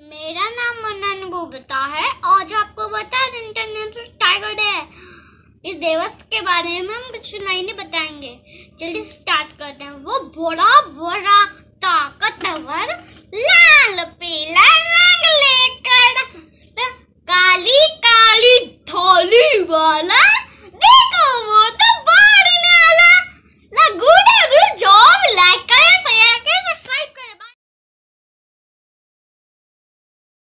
मेरा नाम मनन गुप्ता है आज आपको बता इंटरनेशनल टाइगर डे है इस दिवस के बारे में हम कुछ नहीं बताएंगे चलिए स्टार्ट करते हैं वो बड़ा बड़ा